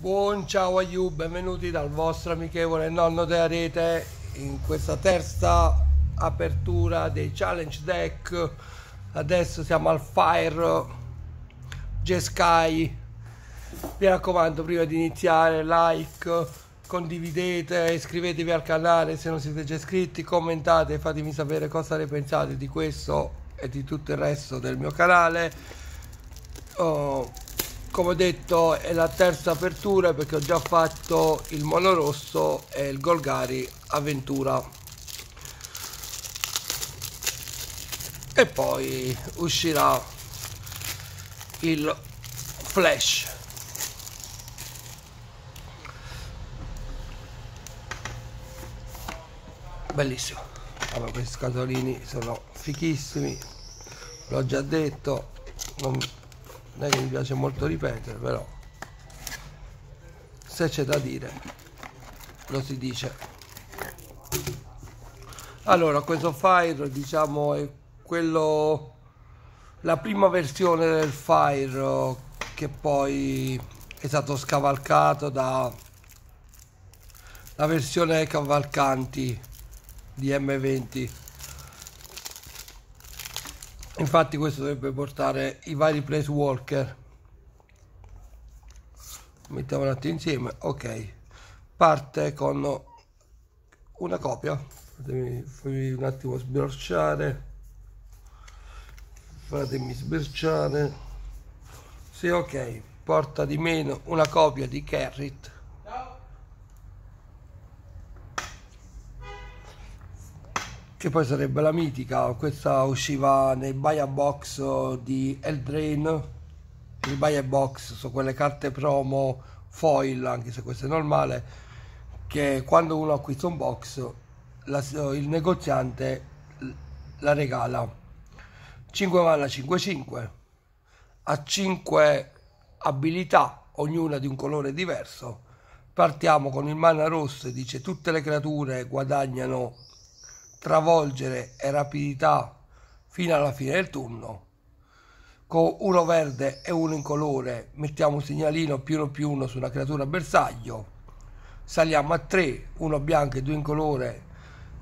Buon ciao a you, benvenuti dal vostro amichevole nonno della rete in questa terza apertura dei challenge deck. Adesso siamo al Fire g Mi raccomando, prima di iniziare, like, condividete, iscrivetevi al canale se non siete già iscritti, commentate, fatemi sapere cosa ne pensate di questo e di tutto il resto del mio canale. Oh, come ho detto è la terza apertura perché ho già fatto il mono rosso e il Golgari avventura e poi uscirà il flash bellissimo allora, questi scatolini sono fichissimi l'ho già detto non non è che mi piace molto ripetere però se c'è da dire lo si dice allora questo fire diciamo è quello la prima versione del fire che poi è stato scavalcato da la versione cavalcanti di M20 Certo. Infatti questo dovrebbe portare i vari place walker. Mettiamo un attimo insieme, ok. Parte con una copia. Fatemi, fatemi un attimo sbirciare. Fatemi sbirciare. Sì, ok. Porta di meno una copia di Carrot che poi sarebbe la mitica, questa usciva nei buy box di Eldrain, i buy box sono quelle carte promo foil, anche se questo è normale, che quando uno acquista un box la, il negoziante la regala 5 mana 5 5 a 5 abilità ognuna di un colore diverso partiamo con il mana rosso e dice tutte le creature guadagnano travolgere e rapidità fino alla fine del turno. Con uno verde e uno in colore mettiamo un segnalino più uno più uno su una creatura bersaglio. Saliamo a 3, uno bianco e due in colore.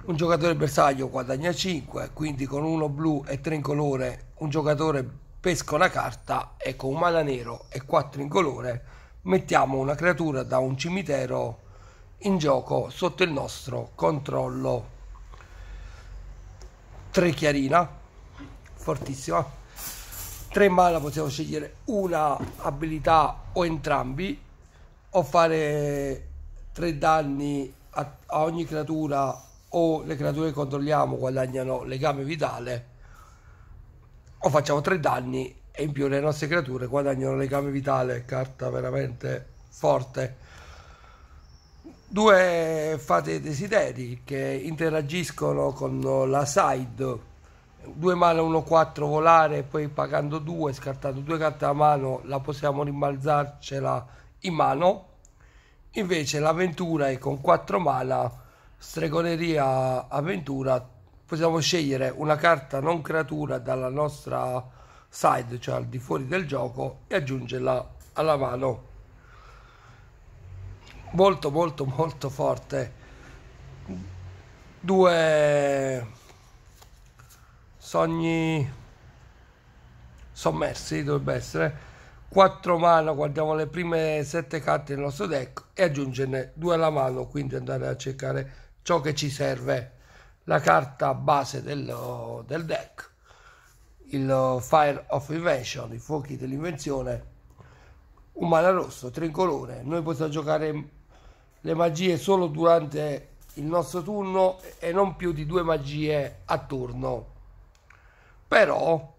Un giocatore bersaglio guadagna 5, quindi con uno blu e tre in colore un giocatore pesca una carta e con un mana nero e 4 in colore mettiamo una creatura da un cimitero in gioco sotto il nostro controllo. 3 chiarina, fortissima, 3 mana possiamo scegliere una abilità o entrambi, o fare tre danni a, a ogni creatura o le creature che controlliamo guadagnano legame vitale, o facciamo tre danni e in più le nostre creature guadagnano legame vitale, carta veramente forte due fate desideri che interagiscono con la side 2 mano 1 4 volare poi pagando due scartando due carte a mano la possiamo rimbalzarcela in mano invece l'avventura è con 4 mana stregoneria avventura possiamo scegliere una carta non creatura dalla nostra side cioè al di fuori del gioco e aggiungerla alla mano molto molto molto forte due sogni sommersi dovrebbe essere quattro mano guardiamo le prime sette carte del nostro deck e aggiungerne due alla mano quindi andare a cercare ciò che ci serve la carta base del, del deck il Fire of Invention i fuochi dell'invenzione un mana rosso tricolore noi possiamo giocare le magie solo durante il nostro turno e non più di due magie a turno. Però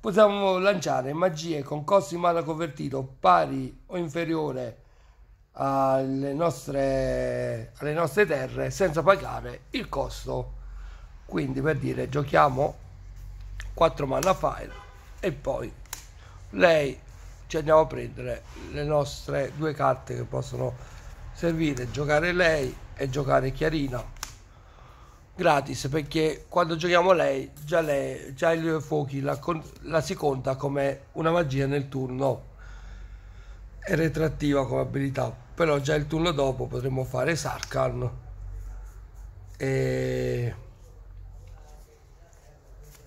possiamo lanciare magie con costi di mana convertito pari o inferiore alle nostre, alle nostre terre senza pagare il costo. Quindi per dire giochiamo 4 mana file e poi lei ci andiamo a prendere le nostre due carte che possono servire giocare lei e giocare Chiarina gratis perché quando giochiamo lei già, lei, già il fuochi la, la si conta come una magia nel turno è retrattiva come abilità però già il turno dopo potremmo fare Sarkan e,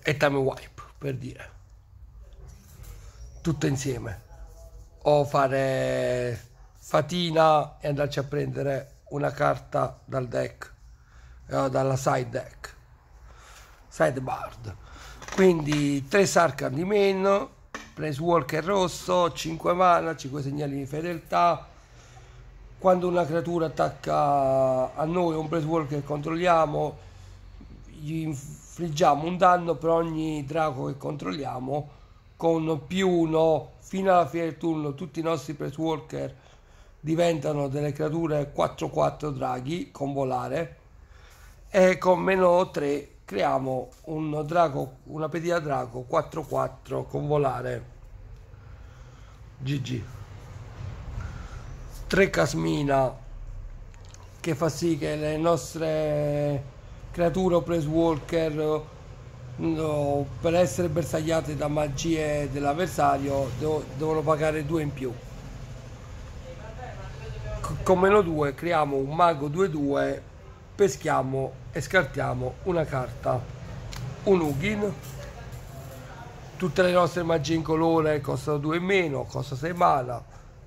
e Time Wipe per dire tutto insieme o fare fatina e andarci a prendere una carta dal deck, eh, dalla side deck, side bard Quindi 3 Sarkhan di meno, Place Walker rosso, 5 mana, 5 segnali di fedeltà. Quando una creatura attacca a noi, un Place Walker controlliamo, gli infliggiamo un danno per ogni drago che controlliamo con più 1 fino alla fine del turno tutti i nostri Place Walker diventano delle creature 4-4 draghi con volare e con meno 3 creiamo un drago, una pedina drago 4-4 con volare GG 3 casmina che fa sì che le nostre creature o press walker no, per essere bersagliate da magie dell'avversario devono pagare 2 in più con meno 2 creiamo un mago 2-2 peschiamo e scartiamo una carta un Ugin tutte le nostre magie in colore costano 2 in meno costa 6 mana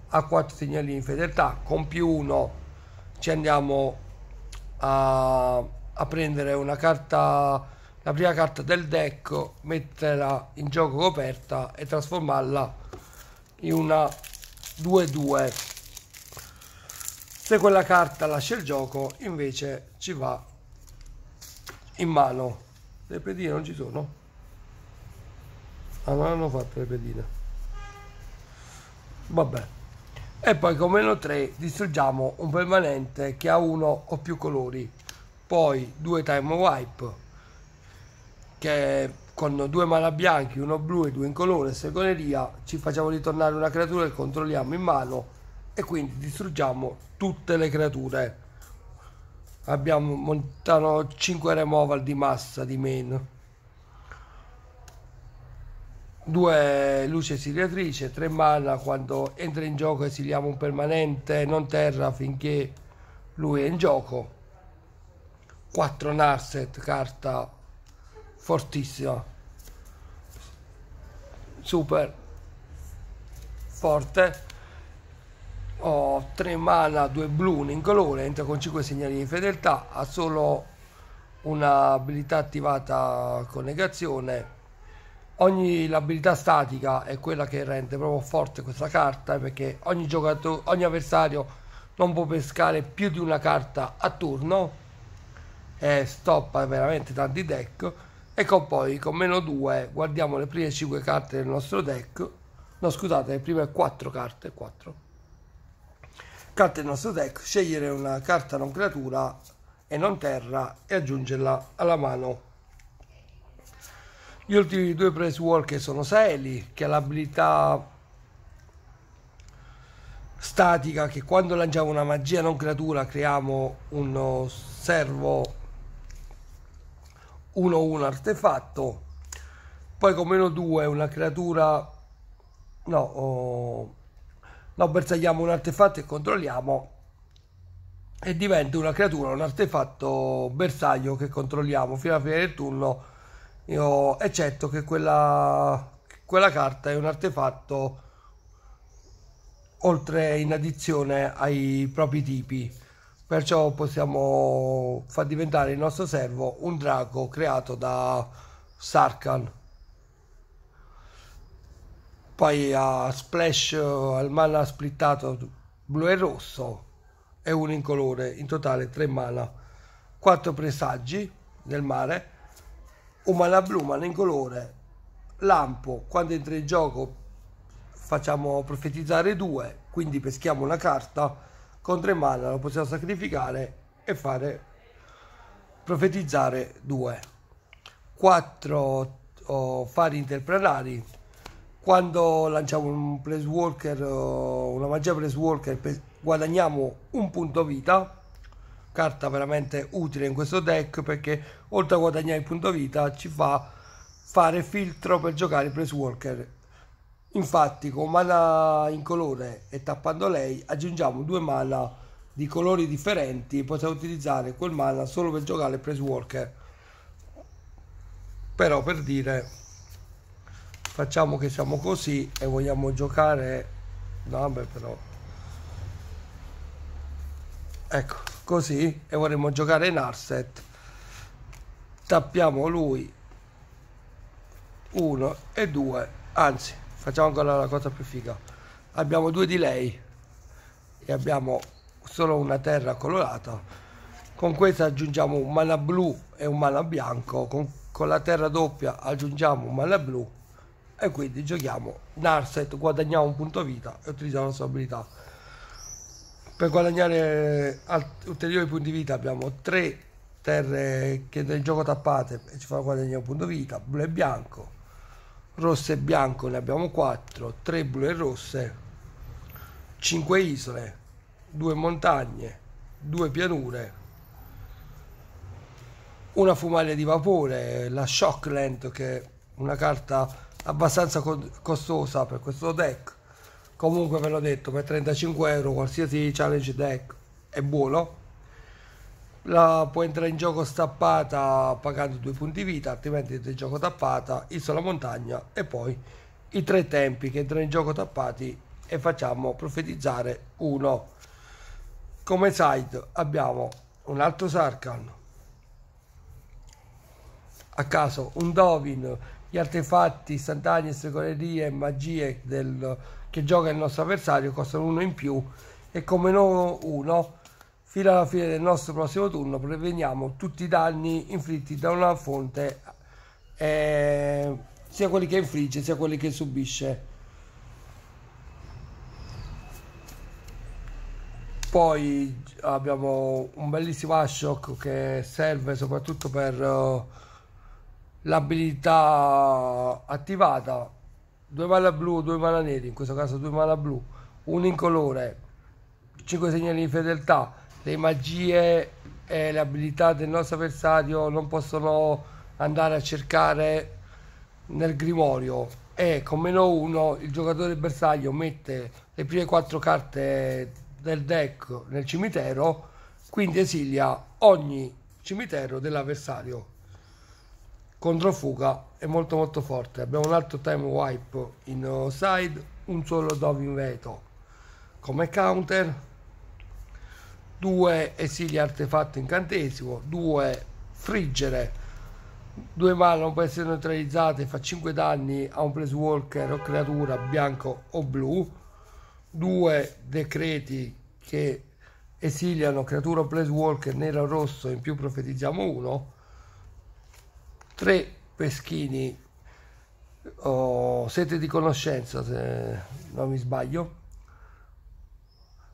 ha 4 segnalini in fedeltà con più 1 ci andiamo a, a prendere una carta la prima carta del deck metterla in gioco coperta e trasformarla in una 2-2 se quella carta lascia il gioco invece ci va in mano le pedine non ci sono ah non hanno fatto le pedine vabbè e poi con meno 3 distruggiamo un permanente che ha uno o più colori poi due time wipe che con due mana bianchi uno blu e due in colore stregoneria ci facciamo ritornare una creatura e controlliamo in mano e quindi distruggiamo tutte le creature abbiamo montano 5 removal di massa di meno 2 luce esiliatrice 3 mana quando entra in gioco esiliamo un permanente non terra finché lui è in gioco 4 narset carta fortissima super forte ho 3 mana, 2 blu, un incolore, entra con 5 segnali di fedeltà, ha solo un'abilità attivata con negazione. Ogni l'abilità statica è quella che rende proprio forte questa carta perché ogni giocatore, ogni avversario non può pescare più di una carta a turno e stoppa veramente tanti deck. Ecco poi con meno 2 guardiamo le prime 5 carte del nostro deck. No, scusate, le prime 4 carte, 4 carta del nostro deck, scegliere una carta non creatura e non terra e aggiungerla alla mano. Gli ultimi due press walker sono Saeli, che ha l'abilità statica che quando lanciamo una magia non creatura creiamo uno servo 1-1 artefatto. Poi con meno 2 una creatura... no... Oh, lo bersagliamo un artefatto e controlliamo e diventa una creatura, un artefatto bersaglio che controlliamo fino alla fine del turno, io, eccetto che quella, quella carta è un artefatto oltre in addizione ai propri tipi. Perciò possiamo far diventare il nostro servo un drago creato da Sarkan poi a Splash eh, al mana splittato blu e rosso e uno in colore, in totale 3 mana, quattro presagi del mare, un mana blu, mana in colore, lampo, quando entra in gioco facciamo profetizzare due, quindi peschiamo una carta, con tre mana lo possiamo sacrificare e fare profetizzare due. 4 oh, fari interplanari quando lanciamo un press walker eh, una magia press walker guadagniamo un punto vita carta veramente utile in questo deck perché oltre a guadagnare il punto vita ci fa fare filtro per giocare press walker infatti con mana in colore e tappando lei aggiungiamo due mana di colori differenti e possiamo utilizzare quel mana solo per giocare press walker però per dire facciamo che siamo così e vogliamo giocare no, vabbè però ecco così e vorremmo giocare in arset tappiamo lui 1 e 2 anzi facciamo ancora la cosa più figa abbiamo due di lei e abbiamo solo una terra colorata con questa aggiungiamo un mana blu e un mana bianco con, con la terra doppia aggiungiamo un mana blu e quindi giochiamo Narset, guadagniamo un punto vita e utilizziamo la nostra abilità. Per guadagnare ulteriori punti vita abbiamo tre terre che nel gioco tappate e ci fanno guadagnare un punto vita, blu e bianco, rosso e bianco ne abbiamo 4, 3 blu e rosse, 5 isole, 2 montagne, 2 pianure, una fumaglia di vapore, la Shockland che è una carta abbastanza costosa per questo deck comunque ve l'ho detto per 35 euro qualsiasi challenge deck è buono la può entrare in gioco stappata pagando due punti vita altrimenti entra gioco tappata isola montagna e poi i tre tempi che entrano in gioco tappati e facciamo profetizzare uno come side abbiamo un altro sarkan a caso un Dovin gli artefatti, istantanei, stregonerie e magie del, che gioca il nostro avversario costano uno in più e come no uno fino alla fine del nostro prossimo turno preveniamo tutti i danni inflitti da una fonte eh, sia quelli che infligge sia quelli che subisce poi abbiamo un bellissimo Ashok che serve soprattutto per oh, l'abilità attivata, due mana blu, due mana neri, in questo caso due mana blu, un incolore, 5 segnali di fedeltà, le magie e le abilità del nostro avversario non possono andare a cercare nel grimorio e con meno 1 il giocatore bersaglio mette le prime 4 carte del deck nel cimitero quindi esilia ogni cimitero dell'avversario controfuga è molto molto forte abbiamo un altro time wipe in uh, side un solo dove in veto come counter due esili artefatto incantesimo due friggere due mani non può essere neutralizzate fa 5 danni a un place walker o creatura bianco o blu due decreti che esiliano creatura o place walker nero o rosso in più profetizziamo uno tre peschini o sete di conoscenza se non mi sbaglio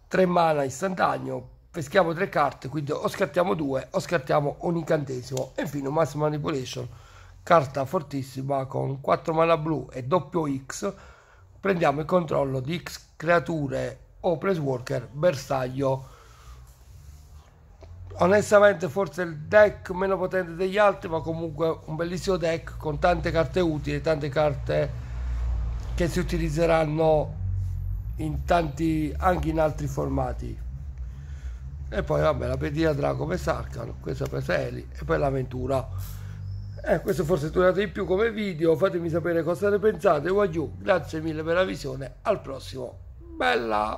tre mana istantaneo peschiamo tre carte quindi o scattiamo due o scattiamo un incantesimo e infine mass manipulation carta fortissima con 4 mana blu e doppio x prendiamo il controllo di x creature o press worker bersaglio onestamente forse il deck meno potente degli altri ma comunque un bellissimo deck con tante carte utili tante carte che si utilizzeranno in tanti anche in altri formati e poi vabbè la pedina drago come Sarkan questa per Seli e poi l'avventura eh, questo forse è durato di più come video fatemi sapere cosa ne pensate qua grazie mille per la visione al prossimo bella